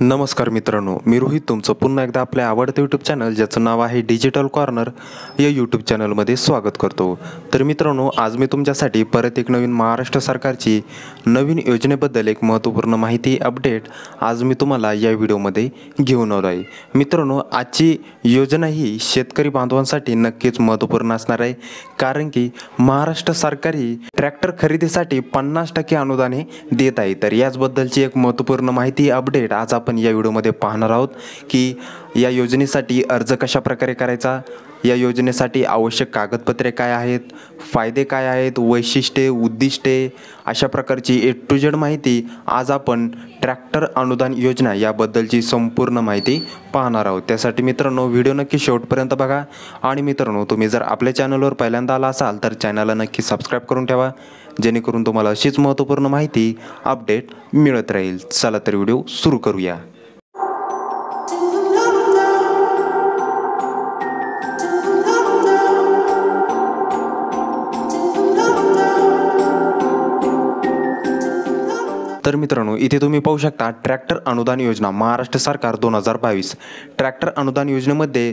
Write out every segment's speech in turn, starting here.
नमस्कार मित्रांनो मी रोहित तुमचं पुन्हा एकदा आपल्या आवडतं यूट्यूब चॅनल ज्याचं नाव आहे डिजिटल कॉर्नर या यूट्यूब चॅनलमध्ये स्वागत करतो तर मित्रांनो आज मी तुमच्यासाठी परत एक नवीन महाराष्ट्र सरकारची नवीन योजनेबद्दल एक महत्त्वपूर्ण माहिती अपडेट आज मी तुम्हाला या व्हिडिओमध्ये घेऊन आलो आहे मित्रांनो आजची योजना ही शेतकरी बांधवांसाठी नक्कीच महत्त्वपूर्ण असणार आहे कारण की महाराष्ट्र सरकार ही ट्रॅक्टर खरेदीसाठी पन्नास टक्के अनुदाने देत आहे तर याचबद्दलची एक महत्त्वपूर्ण माहिती अपडेट आज आपण या व्हिडिओमध्ये पाहणार आहोत की या योजनेसाठी अर्ज कशा प्रकारे करायचा या योजनेसाठी आवश्यक कागदपत्रे काय आहेत फायदे काय आहेत वैशिष्ट्ये उद्दिष्टे अशा प्रकारची ए टू जेड माहिती आज आपण ट्रॅक्टर अनुदान योजना याबद्दलची संपूर्ण माहिती पाहणार आहोत त्यासाठी मित्रांनो व्हिडिओ नक्की शेवटपर्यंत बघा आणि मित्रांनो तुम्ही जर आपल्या चॅनलवर पहिल्यांदा आला असाल तर चॅनलला नक्की सबस्क्राईब करून ठेवा जेणेकरून तुम्हाला अशीच महत्त्वपूर्ण माहिती अपडेट मिळत राहील चला तर व्हिडिओ सुरू करूया तर मित्रांनो इथे तुम्ही पाहू शकता ट्रॅक्टर अनुदान योजना महाराष्ट्र सरकार दोन हजार बावीस ट्रॅक्टर अनुदान योजनेमध्ये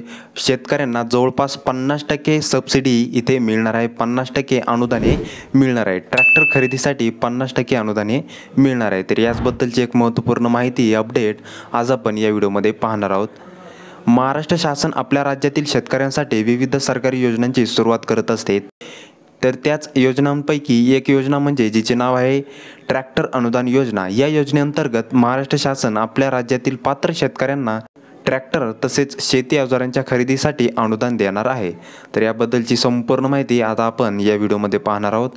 शेतकऱ्यांना जवळपास पन्नास टक्के सबसिडी इथे मिळणार आहे पन्नास टक्के अनुदाने मिळणार आहे ट्रॅक्टर खरेदीसाठी पन्नास टक्के अनुदाने मिळणार आहे तर याचबद्दलची एक महत्त्वपूर्ण माहिती अपडेट आज आपण या व्हिडिओमध्ये पाहणार आहोत महाराष्ट्र शासन आपल्या राज्यातील शेतकऱ्यांसाठी विविध सरकारी योजनांची सुरुवात करत असते तर त्याच योजनांपैकी एक योजना म्हणजे जिचे नाव आहे ट्रॅक्टर अनुदान योजना या योजनेअंतर्गत महाराष्ट्र शासन आपल्या राज्यातील पात्र शेतकऱ्यांना ट्रॅक्टर तसेच शेती अवजारांच्या खरेदीसाठी अनुदान देणार आहे तर याबद्दलची संपूर्ण माहिती आता आपण या व्हिडिओमध्ये पाहणार आहोत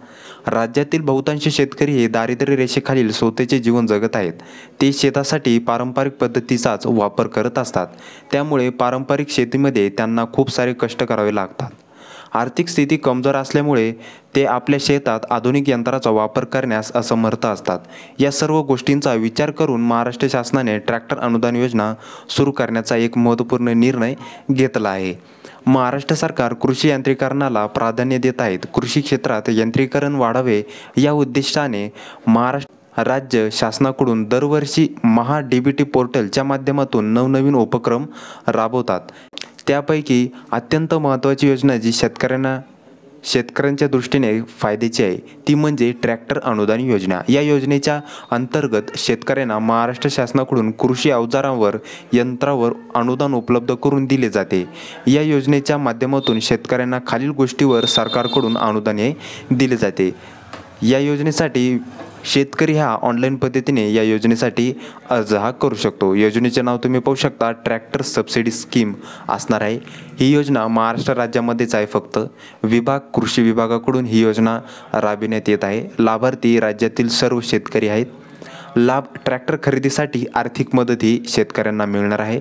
राज्यातील बहुतांश शेतकरी हे दारिद्र्य रेषेखालील स्वतःचे जीवन जगत आहेत ते शेतासाठी पारंपरिक पद्धतीचाच वापर करत असतात त्यामुळे पारंपरिक शेतीमध्ये त्यांना खूप सारे कष्ट करावे लागतात आर्थिक स्थिती कमजोर असल्यामुळे ते आपल्या शेतात आधुनिक यंत्राचा वापर करण्यास असमर्थ असतात या सर्व गोष्टींचा विचार करून महाराष्ट्र शासनाने ट्रॅक्टर अनुदान योजना सुरू करण्याचा एक महत्त्वपूर्ण निर्णय घेतला आहे महाराष्ट्र सरकार कृषी यांत्रिकरणाला प्राधान्य देत आहेत कृषी क्षेत्रात यंत्रीकरण वाढावे या उद्दिष्टाने महाराष्ट्र राज्य शासनाकडून दरवर्षी महा डी बी टी पोर्टलच्या माध्यमातून नवनवीन उपक्रम राबवतात त्यापैकी अत्यंत महत्त्वाची योजना जी शेतकऱ्यांना शेतकऱ्यांच्या दृष्टीने फायद्याची आहे ती म्हणजे ट्रॅक्टर अनुदान योजना या योजनेच्या अंतर्गत शेतकऱ्यांना महाराष्ट्र शासनाकडून कृषी अवजारांवर यंत्रावर अनुदान उपलब्ध करून दिले जाते या योजनेच्या माध्यमातून शेतकऱ्यांना खालील गोष्टीवर सरकारकडून अनुदाने दिले जाते या योजनेसाठी शेतकरी हा ऑनलाईन पद्धतीने या योजनेसाठी अर्ज हा करू शकतो योजनेचे नाव तुम्ही पाहू शकता ट्रॅक्टर सबसिडी स्कीम असणार आहे ही योजना महाराष्ट्र राज्यामध्येच आहे फक्त विभाग कृषी विभागाकडून ही योजना राबविण्यात येत आहे लाभार्थी राज्यातील सर्व शेतकरी आहेत लाभ ट्रॅक्टर खरेदीसाठी आर्थिक मदत ही शेतकऱ्यांना मिळणार आहे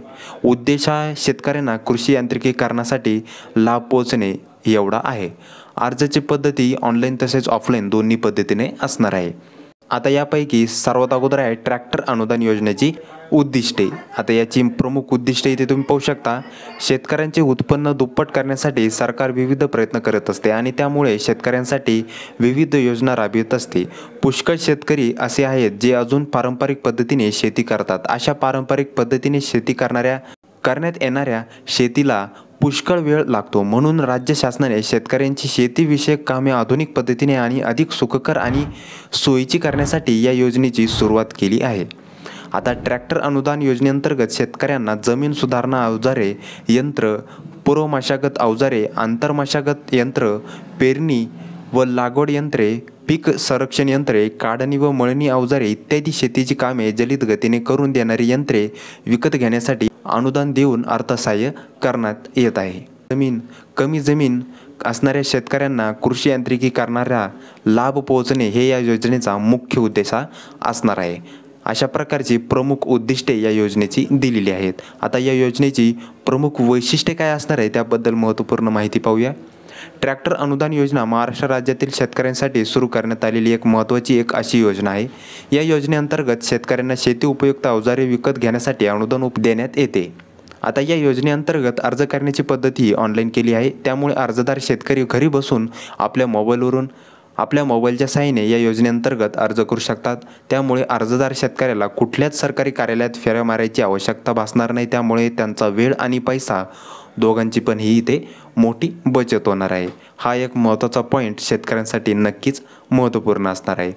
उद्देश हा शेतकऱ्यांना कृषी यांत्रिकीकरणासाठी लाभ पोहोचणे एवढा आहे अर्जाची पद्धती ऑनलाईन तसेच ऑफलाईन दोन्ही पद्धतीने असणार आहे आता यापैकी सर्वात अगोदर आहे ट्रॅक्टर अनुदान योजनेची उद्दिष्टे आता याची प्रमुख उद्दिष्टे इथे तुम्ही पाहू शकता शेतकऱ्यांचे उत्पन्न दुप्पट करण्यासाठी सरकार विविध प्रयत्न करत असते आणि त्यामुळे शेतकऱ्यांसाठी विविध योजना राबवित असते पुष्कळ शेतकरी असे आहेत जे अजून पारंपरिक पद्धतीने शेती करतात अशा पारंपरिक पद्धतीने शेती करणाऱ्या करण्यात येणाऱ्या शेतीला पुष्कळ वेळ लागतो म्हणून राज्य शासनाने शेतकऱ्यांची शेतीविषयक कामे आधुनिक पद्धतीने आणि अधिक सुखकर आणि सोयीची करण्यासाठी या योजनेची सुरुवात केली आहे आता ट्रॅक्टर अनुदान योजनेअंतर्गत शेतकऱ्यांना जमीन सुधारणा अवजारे यंत्र पूर्वमशागत अवजारे आंतरमशागत यंत्र पेरणी व लागवड यंत्रे पीक संरक्षण यंत्रे काढणी व मळणी अवजारे इत्यादी शेतीची कामे जलित गतीने करून देणारी यंत्रे विकत घेण्यासाठी अनुदान देऊन अर्थसहाय्य करण्यात येत आहे जमीन कमी जमीन असणाऱ्या शेतकऱ्यांना कृषी करणाऱ्या लाभ पोहोचणे हे या योजनेचा मुख्य उद्देश असणार आहे अशा प्रकारची प्रमुख उद्दिष्टे या योजनेची दिलेली आहेत आता या योजनेची प्रमुख वैशिष्ट्ये काय असणार आहे त्याबद्दल महत्त्वपूर्ण माहिती पाहूया ट्रॅक्टर अनुदान योजना महाराष्ट्र राज्यातील शेतकऱ्यांसाठी सुरू करण्यात आलेली एक महत्त्वाची एक अशी योजना आहे या योजनेअंतर्गत शेतकऱ्यांना शेती उपयुक्त अवजारे विकत घेण्यासाठी अनुदान उप देण्यात येते आता या योजनेअंतर्गत अर्ज करण्याची पद्धत ऑनलाईन केली आहे त्यामुळे अर्जदार शेतकरी घरी बसून आपल्या मोबाईलवरून आपल्या मोबाईलच्या साहाय्याने या योजनेअंतर्गत अर्ज करू शकतात त्यामुळे अर्जदार शेतकऱ्याला कुठल्याच सरकारी कार्यालयात फेऱ्या मारायची आवश्यकता भासणार नाही त्यामुळे त्यांचा वेळ आणि पैसा दोघांची पण ही इथे मोठी बचत होणार आहे हा एक महत्त्वाचा पॉईंट शेतकऱ्यांसाठी नक्कीच महत्त्वपूर्ण असणार आहे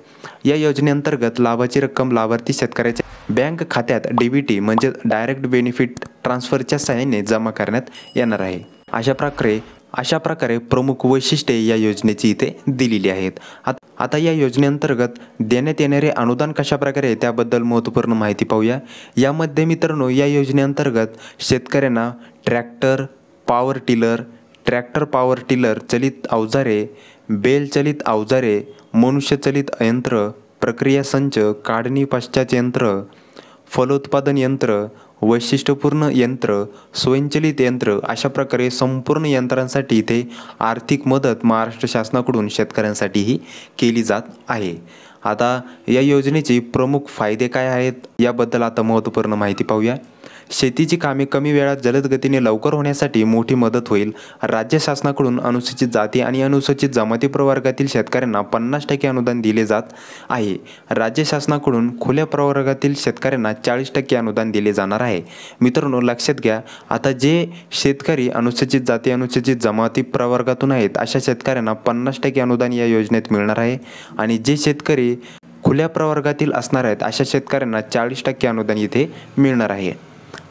या योजनेअंतर्गत लाभाची रक्कम लाभार्थी शेतकऱ्याच्या बँक खात्यात डी बी टी म्हणजेच डायरेक्ट बेनिफिट ट्रान्सफरच्या सहाय्याने जमा करण्यात येणार आहे अशा प्रकारे अशा प्रकारे प्रमुख वैशिष्ट्ये या योजनेची इथे दिलेली आहेत आता आता या योजनेअंतर्गत देण्यात येणारे अनुदान कशाप्रकारे त्याबद्दल महत्त्वपूर्ण माहिती पाहूया यामध्ये मित्रांनो या योजनेअंतर्गत शेतकऱ्यांना tractor power tiller tractor power tiller चलित अवजारे बेलचलित अवजारे मनुष्यचलित यंत्र प्रक्रिया संच काढणी पश्चात यंत्र फलोत्पादन यंत्र वैशिष्ट्यपूर्ण यंत्र स्वयंचलित यंत्र अशा प्रकारे संपूर्ण यंत्रांसाठी इथे आर्थिक मदत महाराष्ट्र शासनाकडून शेतकऱ्यांसाठीही केली जात आहे आता या योजनेचे प्रमुख फायदे काय आहेत याबद्दल आता महत्त्वपूर्ण माहिती पाहूया शेतीची कामे कमी वेळात जलद गतीने लवकर होण्यासाठी मोठी मदत होईल राज्य शासनाकडून अनुसूचित जाती आणि अनुसूचित जमाती प्रवर्गातील शेतकऱ्यांना पन्नास टक्के अनुदान दिले जात आहे राज्य शासनाकडून खुल्या प्रवर्गातील शेतकऱ्यांना चाळीस टक्के अनुदान दिले जाणार आहे मित्रांनो लक्षात घ्या आता जे शेतकरी अनुसूचित जाती अनुसूचित जमाती प्रवर्गातून आहेत अशा शेतकऱ्यांना पन्नास टक्के अनुदान या योजनेत मिळणार आहे आणि जे शेतकरी खुल्या प्रवर्गातील असणार आहेत अशा शेतकऱ्यांना चाळीस टक्के अनुदान इथे मिळणार आहे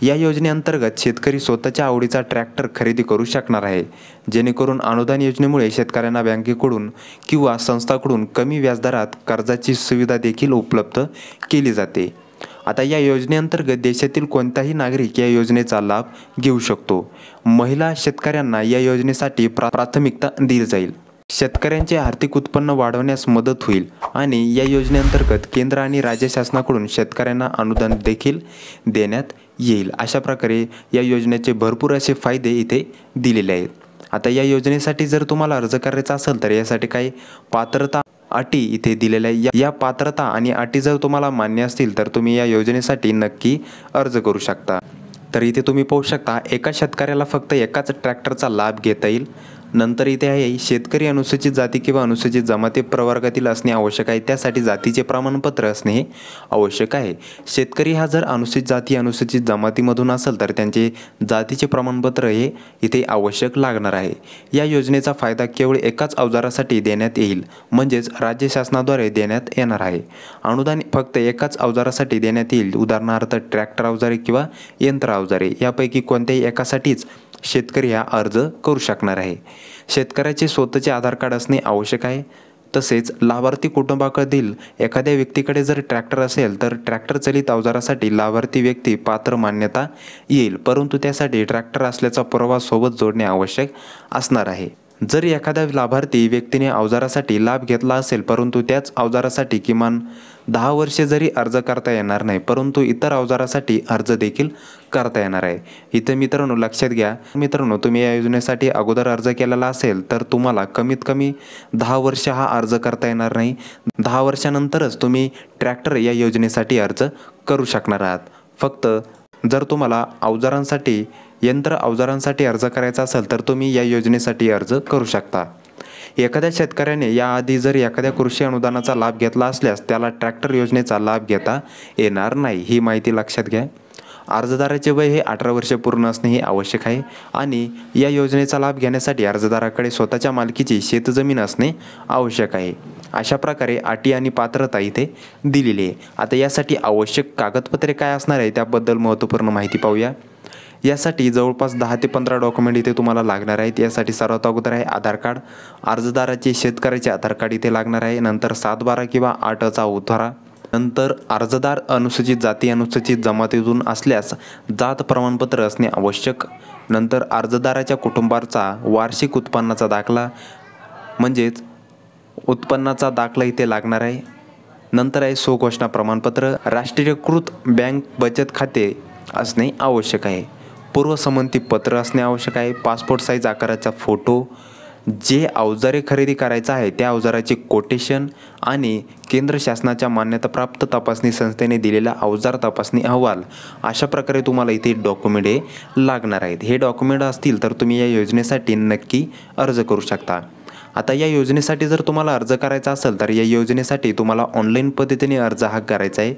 या योजनेअंतर्गत शेतकरी स्वतःच्या आवडीचा ट्रॅक्टर खरेदी करू शकणार आहे जेणेकरून अनुदान योजनेमुळे शेतकऱ्यांना बँकेकडून किंवा संस्थाकडून कमी व्याजदरात कर्जाची सुविधा देखील उपलब्ध केली जाते आता या योजनेअंतर्गत देशातील कोणताही नागरिक या योजनेचा लाभ घेऊ शकतो महिला शेतकऱ्यांना या योजनेसाठी प्राथमिकता दिली जाईल शेतकऱ्यांचे आर्थिक उत्पन्न वाढवण्यास मदत होईल आणि या योजनेअंतर्गत केंद्र आणि राज्य शासनाकडून शेतकऱ्यांना अनुदान देखील देण्यात येईल अशा प्रकारे या योजनेचे भरपूर असे फायदे इथे दिलेले आहेत आता या योजनेसाठी जर तुम्हाला अर्ज करायचा असेल तर यासाठी काही पात्रता अटी इथे दिलेल्या या या पात्रता आणि अटी जर तुम्हाला मान्य असतील तर तुम्ही या योजनेसाठी नक्की अर्ज करू शकता तर इथे तुम्ही पाहू शकता एका शेतकऱ्याला फक्त एकाच ट्रॅक्टरचा लाभ घेता येईल नंतर इथे आहे शेतकरी अनुसूचित जाती किंवा अनुसूचित जमाती प्रवर्गातील असणे आवश्यक आहे त्यासाठी जातीचे प्रमाणपत्र असणे हे आवश्यक आहे शेतकरी हा जर अनुसूचित जाती अनुसूचित जमातीमधून असेल तर त्यांचे जातीचे प्रमाणपत्र हे इथे आवश्यक लागणार आहे या योजनेचा फायदा केवळ एकाच अवजारासाठी देण्यात येईल म्हणजेच राज्य शासनाद्वारे देण्यात येणार आहे अनुदान फक्त एकाच अवजारासाठी देण्यात येईल उदाहरणार्थ ट्रॅक्टर अवजारे किंवा यंत्र अवजारे यापैकी कोणत्याही एकासाठीच शेतकरी हा अर्ज करू शकणार आहे शेतकऱ्याचे स्वतःचे आधार कार्ड असणे आवश्यक आहे तसेच लाभार्थी कुटुंबाकडील एखाद्या व्यक्तीकडे जर ट्रॅक्टर असेल तर ट्रॅक्टर चलित अवजारासाठी लाभार्थी व्यक्ती पात्र मान्यता येईल परंतु त्यासाठी ट्रॅक्टर असल्याचा पुरावा सोबत जोडणे आवश्यक असणार आहे जर एखाद्या लाभार्थी व्यक्तीने अवजारासाठी लाभ घेतला असेल परंतु त्याच अवजारासाठी किमान दहा वर्षे जरी अर्ज करता येणार नाही परंतु इतर अवजारासाठी अर्ज देखील करता येणार आहे इथे मित्रांनो लक्षात घ्या मित्रांनो तुम्ही या योजनेसाठी अगोदर अर्ज केलेला असेल तर तुम्हाला कमीत कमी दहा वर्ष हा अर्ज करता येणार नाही दहा वर्षानंतरच तुम्ही ट्रॅक्टर या योजनेसाठी अर्ज करू शकणार आहात फक्त जर तुम्हाला अवजारांसाठी यंत्र अवजारांसाठी अर्ज करायचा असेल तर तुम्ही या योजनेसाठी अर्ज करू शकता एखाद्या शेतकऱ्याने याआधी जर एखाद्या कृषी अनुदानाचा लाभ घेतला असल्यास त्याला ट्रॅक्टर योजनेचा लाभ घेता येणार नाही ही माहिती लक्षात घ्या अर्जदाराचे वय हे अठरा वर्ष पूर्ण असणे हे आवश्यक आहे आणि या योजनेचा लाभ घेण्यासाठी अर्जदाराकडे स्वतःच्या मालकीची शेतजमीन असणे आवश्यक आहे अशा प्रकारे अटी आणि पात्रता इथे दिलेली आहे आता यासाठी आवश्यक कागदपत्रे काय असणार आहे त्याबद्दल महत्त्वपूर्ण माहिती पाहूया यासाठी जवळपास दहा ते पंधरा डॉक्युमेंट इथे तुम्हाला लागणार आहेत यासाठी सर्वात अगोदर आहे आधार कार्ड अर्जदाराचे शेतकऱ्याचे आधार कार्ड इथे लागणार आहे नंतर सात बारा किंवा आठचा उतारा नंतर अर्जदार अनुसूचित जाती अनुसूचित जमातीतून असल्यास जात प्रमाणपत्र असणे आवश्यक नंतर अर्जदाराच्या कुटुंबाचा वार्षिक उत्पन्नाचा दाखला म्हणजेच उत्पन्नाचा दाखला इथे लागणार आहे नंतर आहे सुघोषणा प्रमाणपत्र राष्ट्रीयकृत बँक बचत खाते असणे आवश्यक आहे पूर्वसंमती पत्र असणे आवश्यक आहे पासपोर्ट साईज आकाराचा फोटो जे अवजारे खरेदी करायचं आहे त्या अवजाराचे कोटेशन आणि केंद्र शासनाच्या मान्यताप्राप्त तपासणी संस्थेने दिलेला अवजार तपासणी अहवाल अशा प्रकारे तुम्हाला इथे डॉक्युमेंट हे लागणार आहेत हे डॉक्युमेंट असतील तर तुम्ही या योजनेसाठी नक्की अर्ज करू शकता आता या योजनेसाठी जर तुम्हाला अर्ज करायचा असेल तर या योजनेसाठी तुम्हाला ऑनलाईन पद्धतीने अर्ज हा करायचा आहे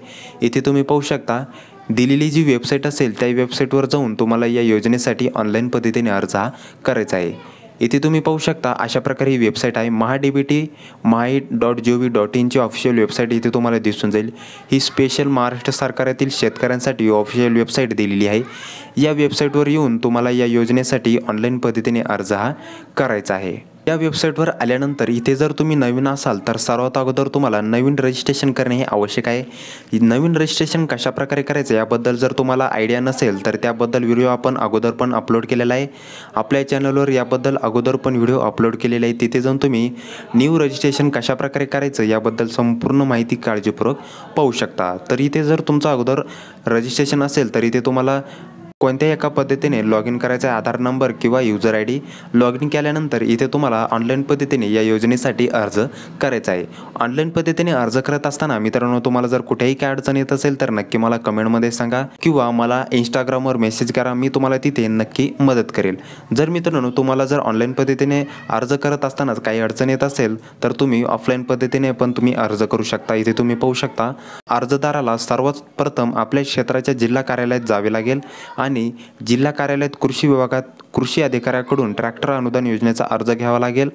इथे तुम्ही पाहू शकता दिलेली जी वेबसाईट असेल त्या वेबसाईटवर जाऊन तुम्हाला या योजनेसाठी ऑनलाईन पद्धतीने अर्ज हा करायचा आहे इथे तुम्ही पाहू शकता अशा प्रकारे ही वेबसाईट आहे Maha D B T my dot G O V dot इनची ऑफिशियल वेबसाईट इथे तुम्हाला दिसून जाईल ही स्पेशल महाराष्ट्र सरकारातील शेतकऱ्यांसाठी ऑफिशियल वेबसाईट दिलेली आहे या वेबसाईटवर येऊन तुम्हाला या योजनेसाठी ऑनलाईन पद्धतीने अर्ज हा करायचा आहे या वेबसाईटवर आल्यानंतर इथे जर तुम्ही नवीन असाल तर सर्वात अगोदर तुम्हाला नवीन रजिस्ट्रेशन करणे हे आवश्यक आहे नवीन रजिस्ट्रेशन कशाप्रकारे करायचं याबद्दल जर तुम्हाला आयडिया नसेल तर त्याबद्दल व्हिडिओ आपण अगोदर पण अपलोड केलेला आहे आपल्या चॅनलवर याबद्दल अगोदर पण व्हिडिओ अपलोड केलेला आहे तिथे जाऊन तुम्ही न्यू रजिस्ट्रेशन कशाप्रकारे करायचं याबद्दल संपूर्ण माहिती काळजीपूर्वक पाहू शकता तर इथे जर तुमचं अगोदर रजिस्ट्रेशन असेल तर इथे तुम्हाला कोणत्याही एका पद्धतीने लॉग इन करायचा आधार नंबर किंवा user I D log in केल्यानंतर इथे तुम्हाला ऑनलाईन पद्धतीने या योजनेसाठी अर्ज करायचा आहे ऑनलाईन पद्धतीने अर्ज करत असताना मित्रांनो तुम्हाला जर कुठेही काय अडचण येत असेल तर नक्की मला कमेंटमध्ये सांगा किंवा मला इंस्टाग्रामवर मेसेज करा मी तुम्हाला तिथे नक्की मदत करेल जर मित्रांनो तुम्हाला जर ऑनलाईन पद्धतीने अर्ज करत असतानाच काही अडचण येत असेल तर तुम्ही ऑफलाईन पद्धतीने पण तुम्ही अर्ज करू शकता इथे तुम्ही पाहू शकता अर्जदाराला सर्वात प्रथम आपल्या क्षेत्राच्या जिल्हा कार्यालयात जावे लागेल आणि आणि जिल्हा कार्यालयात कृषी विभागात कृषी अधिकाऱ्याकडून ट्रॅक्टर अनुदान योजनेचा अर्ज घ्यावा लागेल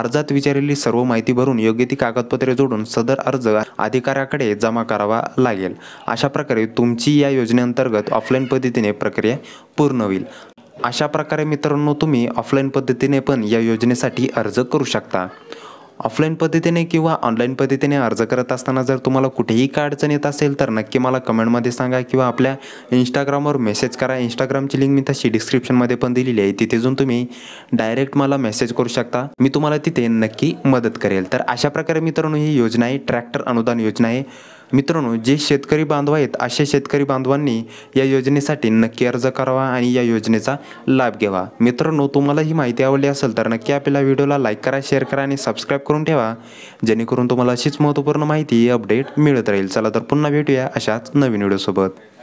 अर्जात विचारलेली सर्व माहिती भरून योग्य ती कागदपत्रे जोडून सदर अर्ज अधिकाऱ्याकडे जमा करावा लागेल अशा प्रकारे तुमची या योजनेअंतर्गत ऑफलाईन पद्धतीने प्रक्रिया पूर्ण होईल अशा प्रकारे मित्रांनो तुम्ही ऑफलाईन पद्धतीने पण या योजनेसाठी अर्ज करू शकता ऑफलाईन पद्धतीने किंवा ऑनलाईन पद्धतीने अर्ज करत असताना जर तुम्हाला कुठेही काय अडचण येत असेल तर नक्की मला कमेंटमध्ये सांगा किंवा आपल्या इंस्टाग्रामवर मेसेज करा इंस्टाग्रामची लिंक मी तशी डिस्क्रिप्शनमध्ये पण दिलेली आहे तिथे जाऊन तुम्ही डायरेक्ट मला मेसेज करू शकता मी तुम्हाला तिथे नक्की मदत करेल तर अशा प्रकारे मित्रांनो ही योजना आहे ट्रॅक्टर अनुदान योजना आहे मित्रांनो जे शेतकरी बांधव आहेत अशा शेतकरी बांधवांनी या योजनेसाठी नक्की अर्ज करावा आणि या योजनेचा लाभ घ्यावा मित्रांनो तुम्हाला ही माहिती आवडली असेल तर नक्की आपल्याला व्हिडिओला लाईक करा शेअर करा आणि सबस्क्राईब करून ठेवा जेणेकरून तुम्हाला अशीच महत्त्वपूर्ण माहिती अपडेट मिळत राहील चला तर पुन्हा भेटूया अशाच नवीन व्हिडिओसोबत